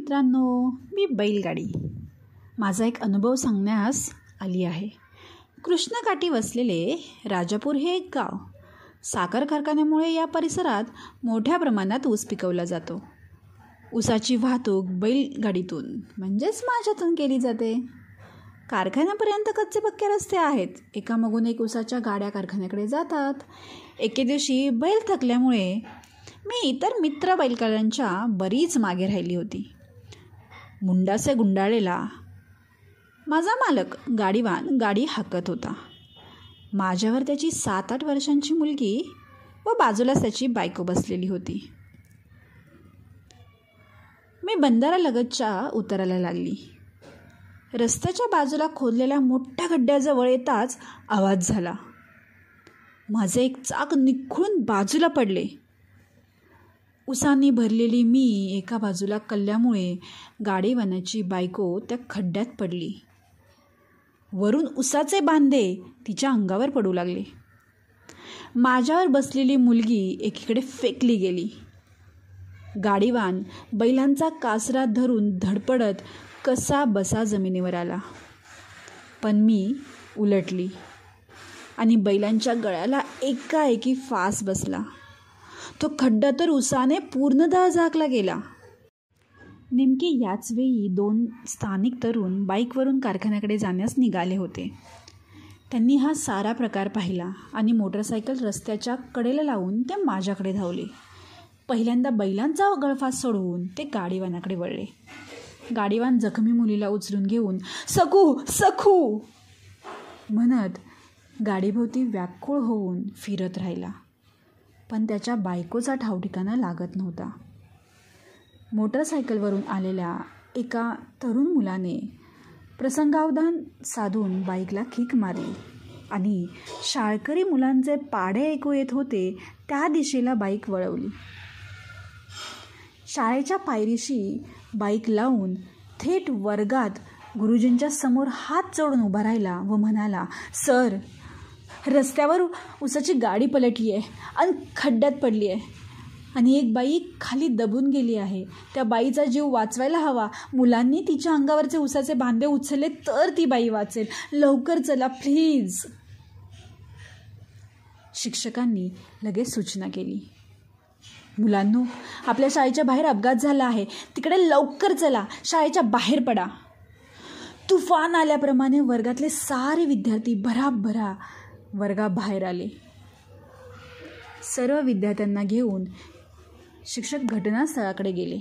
मित्रांनो मी बैलगाडी माझा एक अनुभव सांगण्यास आली आहे कृष्णकाठी वसलेले राजापूर हे एक गाव साखर कारखान्यामुळे या परिसरात मोठ्या प्रमाणात ऊस पिकवला जातो ऊसाची वाहतूक बैलगाडीतून म्हणजेच माझ्यातून केली जाते कारखान्यापर्यंत कच्चे पक्के रस्ते आहेत एकामागून एक ऊसाच्या गाड्या कारखान्याकडे जातात एके दिवशी बैल थकल्यामुळे मी इतर मित्र बैलगाड्यांच्या बरीच मागे राहिली होती मुंडासे गुंडाळेला माझा मालक गाडीवान गाडी हाकत होता माझ्यावर त्याची सात आठ वर्षांची मुलगी व बाजूलाच त्याची बायको बसलेली होती मी बंदारालगतच्या उतरायला लागली रस्त्याच्या बाजूला खोदलेल्या मोठ्या खड्ड्याजवळ येताच आवाज झाला माझे एक चाक निखळून बाजूला पडले उसांनी भरलेली मी एका बाजूला कल्ल्यामुळे गाडीवानाची बायको त्या खड्ड्यात पडली वरून उसाचे बांधे तिच्या अंगावर पडू लागले माझ्यावर बसलेली मुलगी एकीकडे फेकली गेली गाडीवान बैलांचा कासरा धरून धडपडत कसा बसा जमिनीवर आला पण मी उलटली आणि बैलांच्या गळ्याला एकाएकी फास बसला तो खड्डा तर उसाने पूर्णतः झाकला गेला नेमके याच वेळी दोन स्थानिक तरुण बाईकवरून कारखान्याकडे जाण्यास निघाले होते त्यांनी हा सारा प्रकार पाहिला आणि मोटरसायकल रस्त्याच्या कडेला लावून ते माझ्याकडे धावले पहिल्यांदा बैलांचा गळफास सोडवून ते गाडीवानाकडे वळले गाडीवान जखमी मुलीला उचलून घेऊन सखू सखू म्हणत गाडीभोवती व्याकुळ होऊन फिरत राहिला पण त्याच्या बायकोचा ठावठिकाणा लागत नव्हता मोटरसायकलवरून आलेल्या एका तरुण मुलाने प्रसंगावधान साधून बाईकला खीक मारली आणि शाळकरी मुलांचे पाडे ऐकू येत होते त्या दिशेला बाईक वळवली शाळेच्या पायरीशी बाईक लावून थेट वर्गात गुरुजींच्या समोर हात जोडून उभा राहिला व म्हणाला सर रस्त्यावर उसाची गाडी पलटली आहे आणि खड्ड्यात पडली आहे आणि एक बाई खाली दबून गेली आहे त्या बाईचा जीव वाचवायला हवा मुलांनी तिच्या अंगावरचे उसाचे बांधे उचलले तर ती बाई वाचेल लवकर चला प्लीज शिक्षकांनी लगेच सूचना केली मुलांनो आपल्या शाळेच्या बाहेर अपघात झाला आहे तिकडे लवकर चला शाळेच्या बाहेर पडा तुफान आल्याप्रमाणे वर्गातले सारे विद्यार्थी भराभरा वर्गाबाहेर आले सर्व विद्यार्थ्यांना घेऊन शिक्षक घटनास्थळाकडे गेले